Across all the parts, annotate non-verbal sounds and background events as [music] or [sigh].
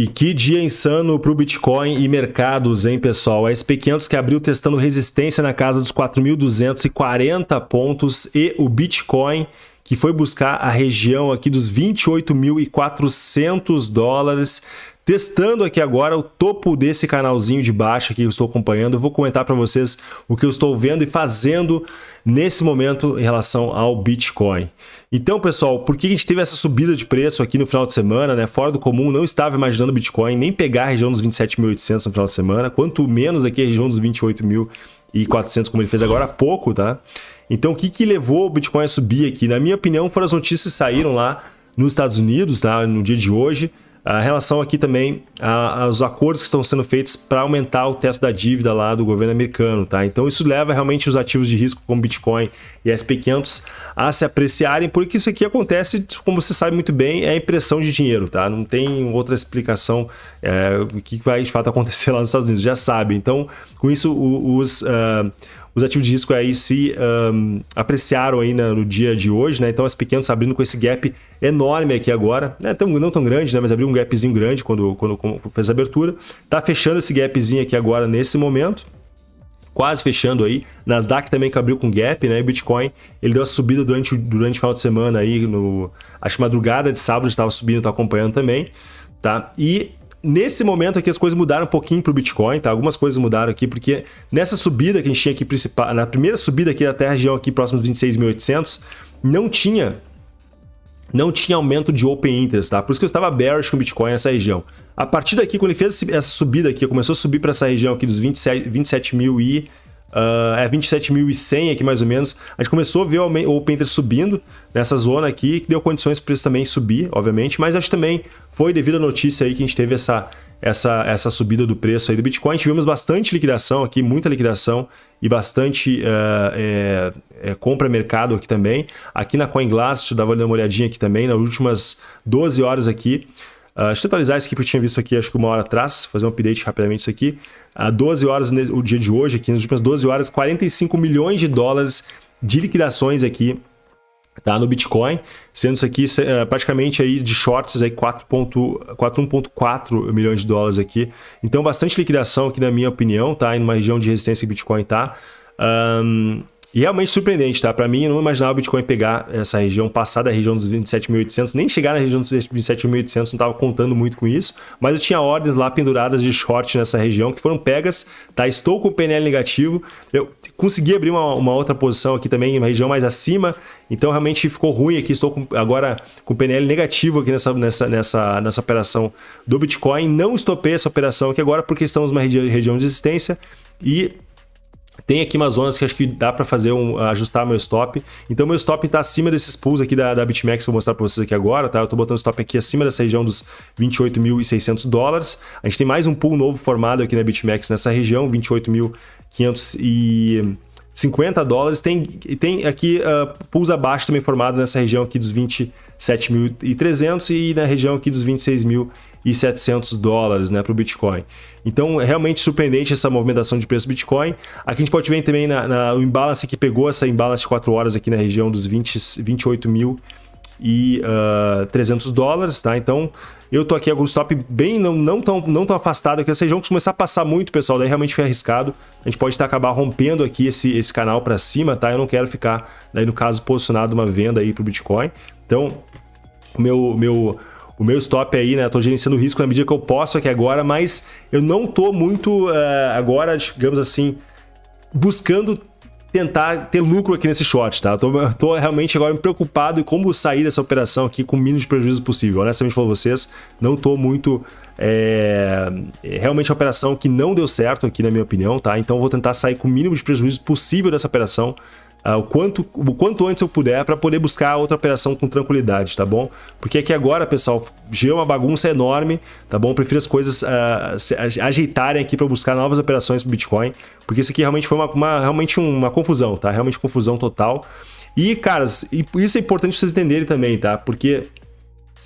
E que dia insano para o Bitcoin e mercados, hein, pessoal? A SP500 que abriu testando resistência na casa dos 4.240 pontos e o Bitcoin que foi buscar a região aqui dos 28.400 dólares, testando aqui agora o topo desse canalzinho de baixa que eu estou acompanhando. Eu vou comentar para vocês o que eu estou vendo e fazendo nesse momento em relação ao Bitcoin. Então, pessoal, por que a gente teve essa subida de preço aqui no final de semana, né? Fora do comum, não estava imaginando Bitcoin nem pegar a região dos 27.800 no final de semana, quanto menos aqui a região dos 28.400, como ele fez agora há pouco, tá? Então, o que, que levou o Bitcoin a subir aqui? Na minha opinião, foram as notícias que saíram lá nos Estados Unidos, tá? No dia de hoje, a relação aqui também aos acordos que estão sendo feitos para aumentar o teto da dívida lá do governo americano, tá? Então isso leva realmente os ativos de risco como Bitcoin e SP500 a se apreciarem, porque isso aqui acontece, como você sabe muito bem, é impressão de dinheiro, tá? Não tem outra explicação é, que vai de fato [laughs] acontecer lá nos Estados Unidos, já sabe. Então, com isso, os... Uh, os ativos de risco aí se um, apreciaram aí no dia de hoje, né? Então as pequenas abrindo com esse gap enorme aqui agora, né? Tão, não tão grande, né? Mas abriu um gapzinho grande quando, quando, quando fez a abertura. Tá fechando esse gapzinho aqui agora nesse momento quase fechando aí. Nasdaq também que abriu com gap, né? E Bitcoin, ele deu a subida durante, durante o final de semana aí, no, acho que madrugada de sábado estava subindo, tá acompanhando também, tá? E nesse momento aqui as coisas mudaram um pouquinho para o Bitcoin, tá? Algumas coisas mudaram aqui, porque nessa subida que a gente tinha aqui principal, na primeira subida aqui até a região aqui próximo dos 26.800, não tinha não tinha aumento de open interest, tá? Por isso que eu estava bearish com o Bitcoin nessa região. A partir daqui, quando ele fez essa subida aqui, começou a subir para essa região aqui dos 27.000 27 mil e Uh, é 27.100 aqui mais ou menos. A gente começou a ver o o Interest subindo nessa zona aqui, que deu condições para o preço também subir, obviamente, mas acho que também foi devido à notícia aí que a gente teve essa, essa, essa subida do preço aí do Bitcoin. Tivemos bastante liquidação aqui, muita liquidação e bastante uh, é, é, compra mercado aqui também. Aqui na CoinGlass, deixa eu dar uma olhadinha aqui também, nas últimas 12 horas aqui, Uh, deixa eu atualizar isso aqui que eu tinha visto aqui, acho que uma hora atrás, fazer um update rapidamente isso aqui. A ah, 12 horas, o dia de hoje, aqui, nas últimas 12 horas, 45 milhões de dólares de liquidações aqui tá? no Bitcoin, sendo isso aqui ah, praticamente aí de shorts aí 4.1.4 milhões de dólares aqui. Então bastante liquidação aqui na minha opinião, tá? Em uma região de resistência que Bitcoin tá. Um, e realmente é surpreendente, tá? Para mim, eu não imaginava o Bitcoin pegar essa região, passar da região dos 27.800, nem chegar na região dos 27.800, não tava contando muito com isso, mas eu tinha ordens lá penduradas de short nessa região que foram pegas, tá? Estou com o PNL negativo, eu consegui abrir uma, uma outra posição aqui também, uma região mais acima, então realmente ficou ruim aqui, estou com, agora com o PNL negativo aqui nessa, nessa, nessa, nessa operação do Bitcoin, não estopei essa operação aqui agora porque estamos numa região de resistência e tem aqui umas zonas que acho que dá para fazer um, ajustar meu stop. Então meu stop está acima desses pools aqui da, da BitMEX, que eu vou mostrar para vocês aqui agora, tá? Eu estou botando stop aqui acima dessa região dos 28.600 dólares. A gente tem mais um pool novo formado aqui na BitMEX nessa região, 28.500 e 50 dólares. Tem, tem aqui uh, ah, pulsa abaixo também formado nessa região aqui dos 27.300 e na região aqui dos 26.700 dólares né, para o Bitcoin. Então, é realmente surpreendente essa movimentação de preço do Bitcoin. Aqui a gente pode ver também na, na, o imbalance que pegou essa imbalance de 4 horas aqui na região dos 20, 28 mil e uh, ah, 300 dólares, tá? Então, eu tô aqui alguns top bem não, não, tão, não tão afastado aqui. Essa vão começar a passar muito, pessoal, daí realmente foi arriscado. A gente pode estar tá, acabar rompendo aqui esse, esse canal para cima, tá? Eu não quero ficar, daí no caso, posicionado uma venda aí pro Bitcoin. Então, o meu... meu o meu stop aí, né? Tô gerenciando risco na medida que eu posso aqui agora, mas eu não tô muito uh, agora, digamos assim, buscando tentar ter lucro aqui nesse short, tá? Tô, tô realmente agora me preocupado em como sair dessa operação aqui com o mínimo de prejuízo possível. Honestamente para vocês, não tô muito... É, é, realmente uma operação que não deu certo aqui, na minha opinião, tá? Então vou tentar sair com o mínimo de prejuízo possível dessa operação uh, o, quanto, o quanto antes eu puder para poder buscar outra operação com tranquilidade, tá bom? Porque aqui é agora, pessoal, gerou uma bagunça enorme, tá bom? Eu prefiro as coisas uh, se, ajeitarem aqui para buscar novas operações pro Bitcoin, porque isso aqui realmente foi uma, uma, realmente uma confusão, tá? Realmente confusão total. E, caras, isso é importante vocês entenderem também, tá? Porque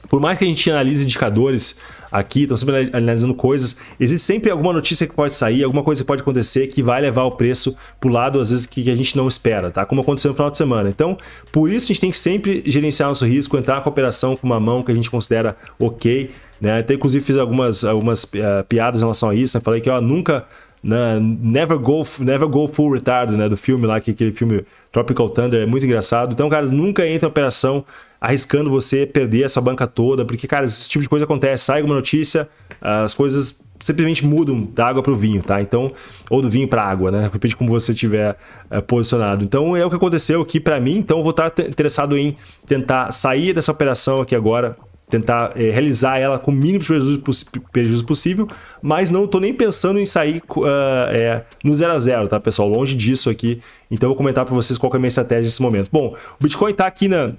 por mais que a gente analise indicadores aqui, estão sempre analisando coisas, existe sempre alguma notícia que pode sair, alguma coisa que pode acontecer que vai levar o preço pro lado, às vezes, que a gente não espera, tá? Como aconteceu no final de semana. Então, por isso a gente tem que sempre gerenciar nosso risco, entrar com a operação com uma mão que a gente considera ok, né? Até, inclusive, fiz algumas, algumas uh, piadas em relação a isso, né? Falei que, ó, nunca... Na né, Never Go, Never Go Full Retardo, né? Do filme lá, que aquele filme Tropical Thunder é muito engraçado. Então, caras, nunca entra em operação arriscando você perder essa banca toda, porque, cara, esse tipo de coisa acontece. Sai alguma notícia, as coisas simplesmente mudam da água para o vinho, tá? Então, ou do vinho para água, né? Depende de como você estiver é, eh, posicionado. Então, é o que aconteceu aqui para mim. Então, eu vou tá estar interessado em tentar sair dessa operação aqui agora, tentar é, realizar ela com o mínimo prejuízo, prejuízo possível, mas não estou nem pensando em sair uh, é, no zero a zero, tá, pessoal? Longe disso aqui. Então, eu vou comentar para vocês qual é a minha estratégia nesse momento. Bom, o Bitcoin está aqui na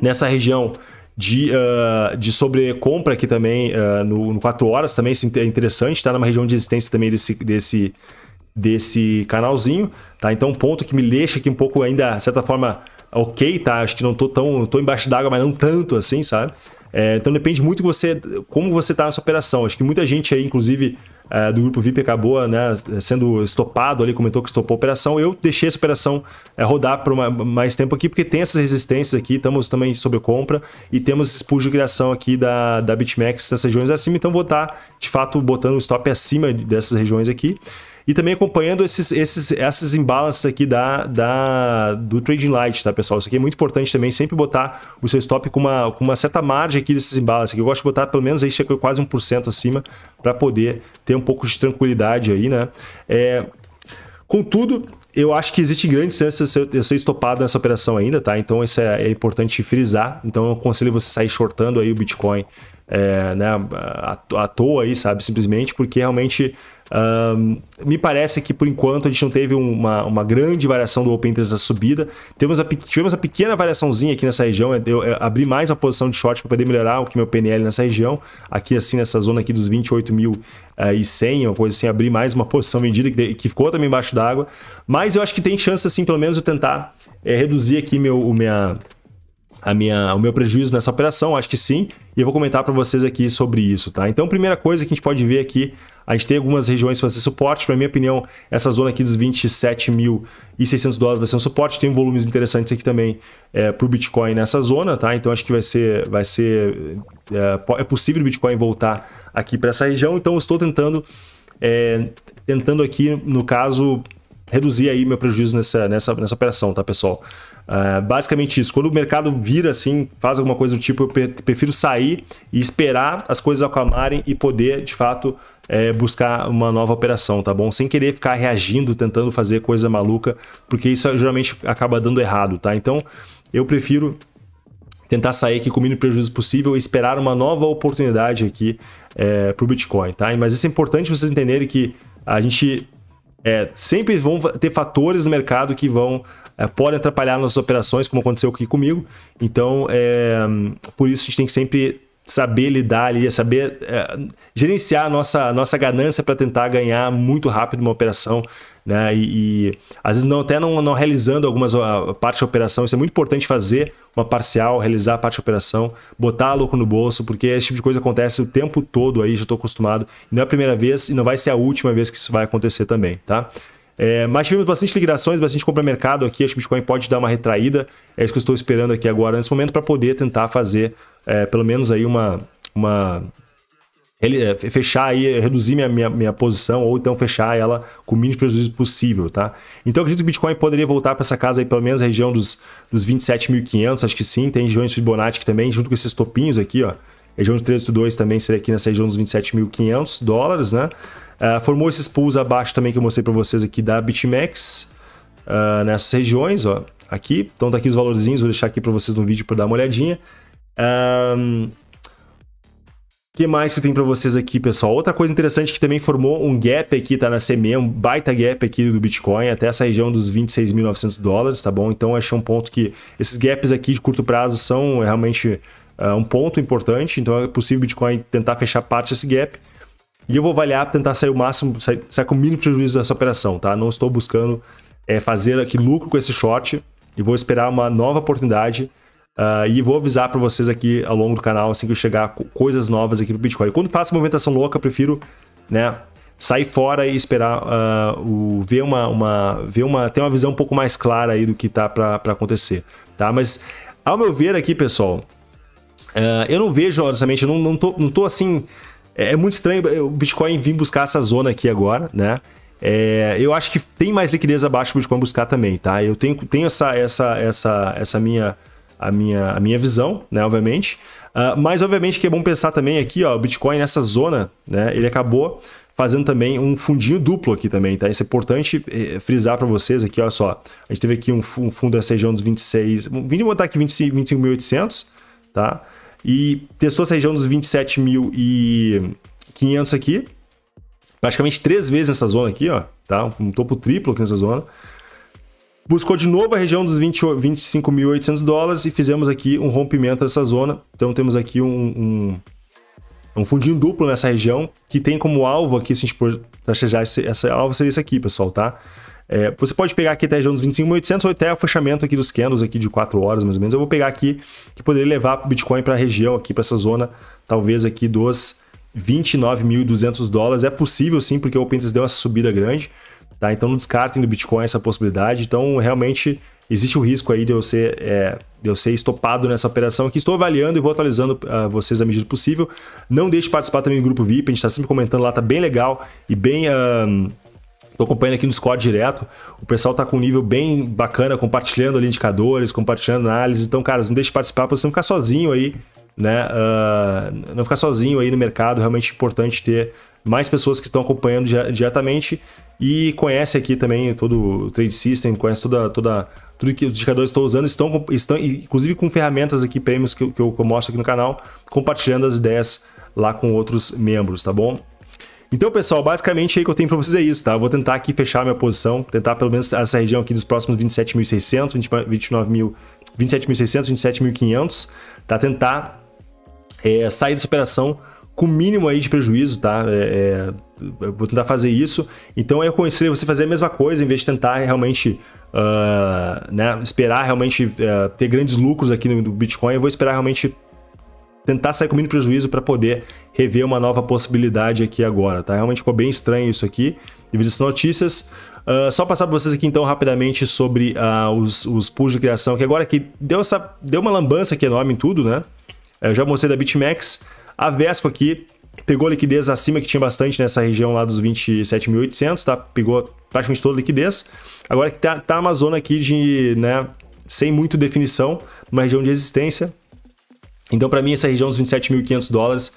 nessa região de, uh, de sobrecompra aqui também, uh, no, no 4 horas também, isso é interessante, tá? Numa região de resistência também desse, desse, desse canalzinho, tá? Então, um ponto que me deixa aqui um pouco ainda, de certa forma, ok, tá? Acho que não tô tão, tô embaixo d'água, mas não tanto assim, sabe? É, então depende muito você, como você tá nessa operação. Acho que muita gente aí, inclusive, ah, do grupo VIP acabou né, sendo estopado ali, comentou que estopou a operação. Eu deixei essa operação eh, rodar por uma, mais tempo aqui, porque tem essas resistências aqui, estamos também sobre compra e temos esse pulo de criação aqui da, da BitMEX nessas regiões acima, então vou estar, tá, de fato, botando o stop acima dessas regiões aqui. E também acompanhando esses, esses, essas embalas aqui da, da, do Trading Light, tá, pessoal? Isso aqui é muito importante também, sempre botar o seu stop com uma, com uma certa margem aqui desses embalas. Aqui. Eu gosto de botar pelo menos aí, chegou quase 1% acima, para poder ter um pouco de tranquilidade aí, né? É, contudo, eu acho que existe grande chance de eu ser estopado nessa operação ainda, tá? Então isso é, é importante frisar. Então eu aconselho você sair shortando aí o Bitcoin é, né, à, à toa aí, sabe? Simplesmente porque realmente um, me parece que por enquanto a gente não teve uma, uma grande variação do Open Interest na subida. Tivemos a, tivemos a pequena variaçãozinha aqui nessa região. É, eu, eu é, abri mais a posição de short para poder melhorar o que meu PNL nessa região. Aqui, assim, nessa zona aqui dos 28 mil eh, e 100, uma coisa assim, abrir mais uma posição vendida que, que ficou também embaixo d'água. Mas eu acho que tem chance, assim, pelo menos eu tentar é, reduzir aqui meu, o minha a minha, o meu prejuízo nessa operação? Acho que sim, e eu vou comentar para vocês aqui sobre isso, tá? Então, primeira coisa que a gente pode ver aqui, a gente tem algumas regiões que vai ser suporte, para minha opinião, essa zona aqui dos 27.600 dólares vai ser um suporte, tem volumes interessantes aqui também é, para o Bitcoin nessa zona, tá? Então, acho que vai ser, vai ser é, é possível o Bitcoin voltar aqui para essa região, então eu estou tentando, é, tentando aqui, no caso, reduzir aí meu prejuízo nessa, nessa, nessa operação, tá, pessoal? Uh, basicamente isso. Quando o mercado vira assim, faz alguma coisa do tipo, eu prefiro sair e esperar as coisas acalmarem e poder, de fato, é, buscar uma nova operação, tá bom? Sem querer ficar reagindo, tentando fazer coisa maluca, porque isso geralmente acaba dando errado, tá? Então, eu prefiro tentar sair aqui com o mínimo prejuízo possível e esperar uma nova oportunidade aqui é, eh, para o Bitcoin, tá? Mas isso é importante vocês entenderem que a gente é, sempre vão ter fatores no mercado que vão é, pode atrapalhar nossas operações, como aconteceu aqui comigo. Então, é, por isso a gente tem que sempre saber lidar ali, é saber é, gerenciar a nossa, nossa ganância para tentar ganhar muito rápido uma operação. Né? E, e às vezes não, até não, não realizando algumas partes de operação, isso é muito importante fazer uma parcial, realizar a parte de operação, botar louco no bolso, porque esse tipo de coisa acontece o tempo todo aí, já estou acostumado. Não é a primeira vez e não vai ser a última vez que isso vai acontecer também, tá? É, mas tivemos bastante ligações, bastante compra mercado aqui. Acho que o Bitcoin pode dar uma retraída. É isso que eu estou esperando aqui agora, nesse momento, para poder tentar fazer é, pelo menos aí uma. uma ele, é, fechar aí, reduzir minha, minha, minha posição ou então fechar ela com o mínimo prejuízo possível, tá? Então eu acredito que o Bitcoin poderia voltar para essa casa aí, pelo menos a região dos, dos 27.500, acho que sim, tem regiões Fibonacci também, junto com esses topinhos aqui, ó. Região de 13.2 também seria aqui nessa região dos 27.500 dólares, né? Uh, formou esses pools abaixo também que eu mostrei para vocês aqui da BitMEX, uh, ah, nessas regiões, ó, aqui. Então tá aqui os valorzinhos, vou deixar aqui para vocês no vídeo para dar uma olhadinha. O ah, um, que mais que eu tenho para vocês aqui, pessoal? Outra coisa interessante que também formou um gap aqui, tá na CME, um baita gap aqui do Bitcoin, até essa região dos 26.900 dólares, tá bom? Então achei um ponto que esses gaps aqui de curto prazo são é, realmente uh, um ponto importante, então é possível o Bitcoin tentar fechar parte desse gap. E eu vou avaliar, tentar sair o máximo, sair, sair com o mínimo prejuízo dessa operação, tá? Não estou buscando é, fazer aqui lucro com esse short e vou esperar uma nova oportunidade uh, e vou avisar para vocês aqui ao longo do canal assim que chegar coisas novas aqui o Bitcoin. Quando passa uma movimentação louca, eu prefiro, né, sair fora e esperar uh, o, ver uma, uma ver uma ter uma visão um pouco mais clara aí do que tá para acontecer, tá? Mas ao meu ver aqui, pessoal, uh, eu não vejo, honestamente, eu não, não, tô, não tô assim é, é, muito estranho o Bitcoin vir buscar essa zona aqui agora, né? É, eu acho que tem mais liquidez abaixo do Bitcoin buscar também, tá? Eu tenho, tenho essa, essa, essa, essa minha, a minha, a minha visão, né? Obviamente. Uh, mas, obviamente, que é bom pensar também aqui, ó, o Bitcoin nessa zona, né? Ele acabou fazendo também um fundinho duplo aqui também, tá? Isso é importante eh, frisar para vocês aqui, olha só. A gente teve aqui um, fundo dessa região dos 26, vim botar aqui 25.800, 25, tá? e testou essa região dos 27.500 aqui, praticamente três vezes nessa zona aqui, ó, tá? Um topo triplo aqui nessa zona. Buscou de novo a região dos 25.800 dólares e fizemos aqui um rompimento dessa zona. Então temos aqui um, um, um, fundinho duplo nessa região que tem como alvo aqui, se a gente for trachejar esse, essa alvo, seria isso aqui, pessoal, tá? É, você pode pegar aqui até a região dos 25.800 ou até o fechamento aqui dos candles aqui de 4 horas mais ou menos. Eu vou pegar aqui que poderia levar o Bitcoin para a região aqui, para essa zona talvez aqui dos 29.200 dólares. É possível sim, porque o Pinterest deu essa subida grande. Tá? Então não descartem do Bitcoin essa possibilidade. Então realmente existe o risco aí de eu ser, é, de eu ser estopado nessa operação que estou avaliando e vou atualizando uh, vocês à medida possível. Não deixe de participar também do grupo VIP, a gente está sempre comentando lá, tá bem legal e bem. Uh, Estou acompanhando aqui no Discord direto. O pessoal tá com um nível bem bacana, compartilhando ali indicadores, compartilhando análise. Então, cara, não deixe de participar para você não ficar sozinho aí, né? Uh, não ficar sozinho aí no mercado. Realmente é importante ter mais pessoas que estão acompanhando diretamente e conhece aqui também todo o Trade System, conhece toda, toda tudo que os indicadores estão usando, estão, estão inclusive com ferramentas aqui, prêmios que, que, eu, que eu mostro aqui no canal, compartilhando as ideias lá com outros membros, tá bom? Então, pessoal, basicamente aí que eu tenho para vocês é isso, tá? Eu vou tentar aqui fechar minha posição, tentar pelo menos essa região aqui dos próximos 27.600, 29.000, 27.600, 27.500, tá? Tentar é, sair dessa operação com o mínimo aí de prejuízo, tá? É, é, vou tentar fazer isso. Então, eu aconselho você fazer a mesma coisa, em vez de tentar realmente... Uh, né, esperar realmente uh, ter grandes lucros aqui no Bitcoin, eu vou esperar realmente tentar sair com mínimo prejuízo para poder rever uma nova possibilidade aqui agora, tá? Realmente ficou bem estranho isso aqui, devido a essas notícias. Uh, só passar para vocês aqui então rapidamente sobre uh, os, os pools de criação, que agora que deu, essa, deu uma lambança aqui enorme em tudo, né? Eu já mostrei da BitMEX, a Vesco aqui pegou liquidez acima que tinha bastante nessa região lá dos 27.800, tá? Pegou praticamente toda a liquidez. Agora que tá, tá uma zona aqui de, né, sem muito definição, uma região de resistência, então, para mim, essa região dos 27.500 dólares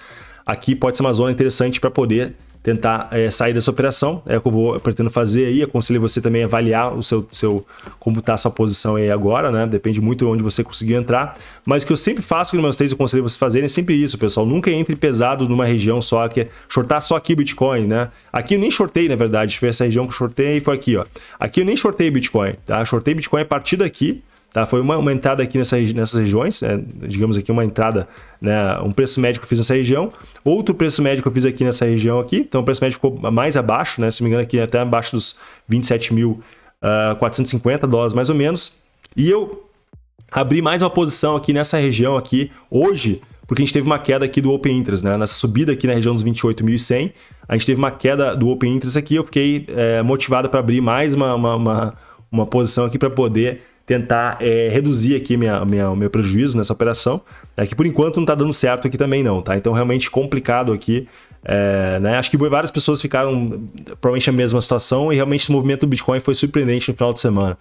aqui pode ser uma zona interessante para poder tentar é, sair dessa operação. É o que eu vou eu pretendo fazer aí. Aconselho você também avaliar o seu, seu como está a sua posição aí agora, né? Depende muito de onde você conseguiu entrar. Mas o que eu sempre faço no meus trades, eu aconselho vocês fazerem é sempre isso, pessoal. Nunca entre pesado numa região só, que é shortar só aqui Bitcoin, né? Aqui eu nem shortei, na verdade. Foi essa região que eu shortei e foi aqui, ó. Aqui eu nem shortei Bitcoin, tá? Shortei Bitcoin a partir daqui Tá? Foi uma, uma entrada aqui nessa, nessas regiões, né? digamos aqui uma entrada, né? um preço médio que eu fiz nessa região, outro preço médio que eu fiz aqui nessa região aqui, então o preço médio ficou mais abaixo, né? se não me engano aqui é até abaixo dos 27.450 ah, dólares mais ou menos, e eu abri mais uma posição aqui nessa região aqui hoje, porque a gente teve uma queda aqui do Open Interest, né? Nessa subida aqui na região dos 28.100, a gente teve uma queda do Open Interest aqui, eu fiquei é, motivado para abrir mais uma, uma, uma, uma posição aqui para poder tentar é, reduzir aqui minha, minha, meu prejuízo nessa operação, é que por enquanto não está dando certo aqui também não, tá? Então realmente complicado aqui, é, né? Acho que várias pessoas ficaram provavelmente a mesma situação e realmente esse movimento do Bitcoin foi surpreendente no final de semana,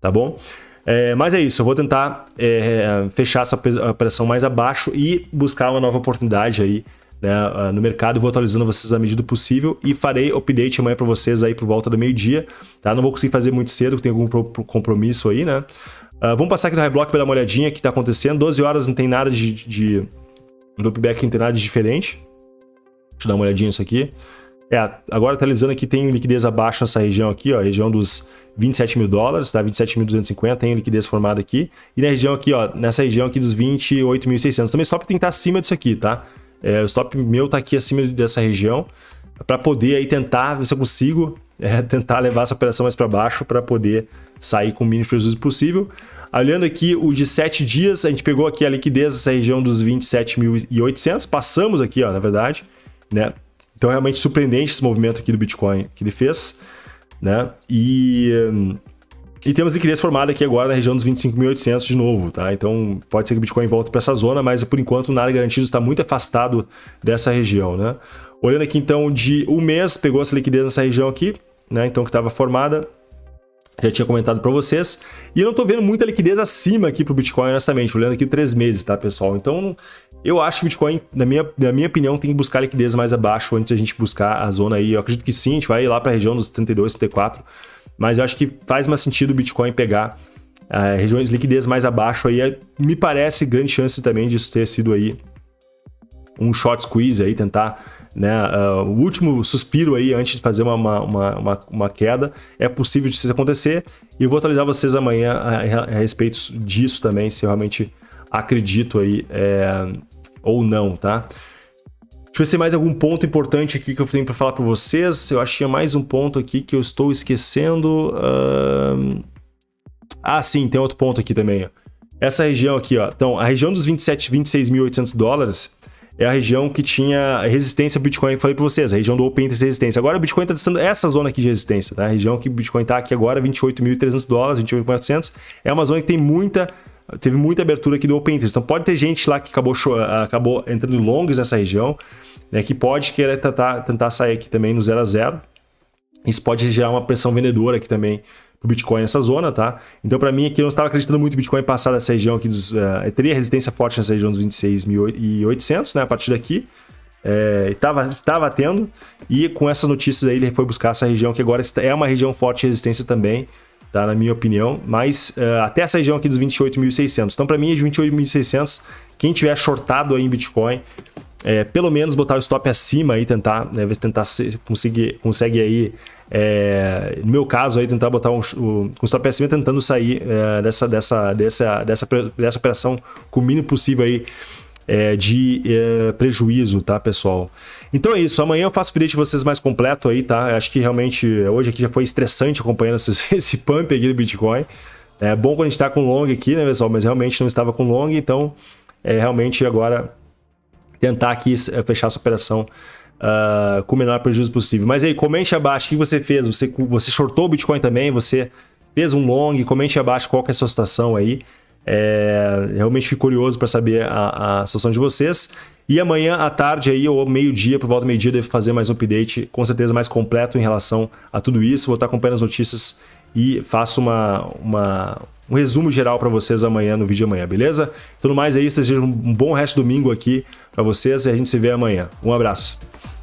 tá bom? É, mas é isso, eu vou tentar é, é, fechar essa operação mais abaixo e buscar uma nova oportunidade aí né, ah, no mercado. Vou atualizando vocês à medida do possível e farei update amanhã para vocês aí por volta do meio-dia, tá? Não vou conseguir fazer muito cedo, tem algum compromisso aí, né? Uh, vamos passar aqui no Reblock para dar uma olhadinha que está acontecendo. 12 horas não tem nada de, de, de upback, não tem nada de diferente. Deixa eu dar uma olhadinha isso aqui. É, agora atualizando aqui, tem liquidez abaixo nessa região aqui, ó, região dos 27 mil dólares, tá? 27.250, tem liquidez formada aqui. E na região aqui, ó, nessa região aqui dos 28.600. Também só para tentar acima disso aqui, tá? É, o stop meu tá aqui acima dessa região para poder aí tentar ver se eu consigo é, [laughs] tentar levar essa operação mais para baixo para poder sair com o mínimo prejuízo possível. Olhando aqui o de 7 dias, a gente pegou aqui a liquidez dessa região dos 27.800, passamos aqui, ó, na verdade, né? Então é realmente surpreendente esse movimento aqui do Bitcoin que ele fez, né? E hum, e temos liquidez formada aqui agora na região dos 25.800 de novo, tá? Então pode ser que o Bitcoin volte para essa zona, mas por enquanto nada garantido, está muito afastado dessa região, né? Olhando aqui então de um mês, pegou essa liquidez nessa região aqui, né? Então que estava formada, já tinha comentado para vocês. E eu não estou vendo muita liquidez acima aqui para o Bitcoin, honestamente, olhando aqui três meses, tá, pessoal? Então, eu acho que o Bitcoin, na minha, na minha opinião, tem que buscar liquidez mais abaixo antes da a gente buscar a zona aí. Eu acredito que sim, a gente vai lá para a região dos 32, 34. Mas eu acho que faz mais sentido o Bitcoin pegar uh, regiões de liquidez mais abaixo aí. É, me parece grande chance também disso ter sido aí um short squeeze aí, tentar né? Uh, o último suspiro aí antes de fazer uma, uma, uma, uma queda é possível de isso acontecer e eu vou atualizar vocês amanhã a, a, respeito disso também, se eu realmente acredito aí é, ou não, tá? Deixa eu ver se tem mais algum ponto importante aqui que eu tenho para falar para vocês. Eu achei mais um ponto aqui que eu estou esquecendo. Uh... Ah, sim, tem outro ponto aqui também. Ó. Essa região aqui, ó. Então, a região dos 27, 26.800 dólares é a região que tinha resistência Bitcoin, eu falei para vocês, a região do Open Interest resistência. Agora o Bitcoin está descendo essa zona aqui de resistência, tá? a região que o Bitcoin está aqui agora, 28.300 dólares, 28.400, é uma zona que tem muita teve muita abertura aqui do Open Interest. Então pode ter gente lá que acabou, ah, acabou entrando longos nessa região, né, que pode querer tentar, tentar sair aqui também no 0 a 0 Isso pode gerar uma pressão vendedora aqui também o Bitcoin nessa zona, tá? Então para mim aqui eu não estava acreditando muito o Bitcoin passar dessa região aqui dos... Uh, teria resistência forte nessa região dos 26.800, né, a partir daqui. É, estava, estava tendo, e com essas notícias aí ele foi buscar essa região que agora é uma região forte de resistência também, tá? Na minha opinião, mas uh, até essa região aqui dos 28.600. Então, para mim, é de 28.600. Quem tiver shortado aí em Bitcoin, é, pelo menos botar o stop acima e tentar, né, tentar se, conseguir, consegue aí, é, no meu caso aí, tentar botar um, um, um stop acima tentando sair é, dessa, dessa, dessa, dessa, dessa operação com o mínimo possível aí de prejuízo, tá, pessoal? Então é isso. Amanhã eu faço update de vocês mais completo aí, tá? Acho que realmente hoje aqui já foi estressante acompanhando esse, [laughs] esse pump aqui do Bitcoin. É bom quando a gente tá com long aqui, né, pessoal? Mas realmente não estava com long, então é realmente agora tentar aqui é, fechar essa operação uh, com o menor prejuízo possível. Mas aí, comente abaixo o que você fez. Você, você shortou o Bitcoin também? Você fez um long? Comente abaixo qual que é a sua situação aí. É, realmente fico curioso para saber a, a situação de vocês. E amanhã à tarde aí, ou meio-dia, por volta do meio-dia, devo fazer mais um update, com certeza mais completo em relação a tudo isso. Vou estar acompanhando as notícias e faço uma, uma um resumo geral para vocês amanhã, no vídeo de amanhã, beleza? Tudo mais é isso, desejo um bom resto de domingo aqui para vocês e a gente se vê amanhã. Um abraço.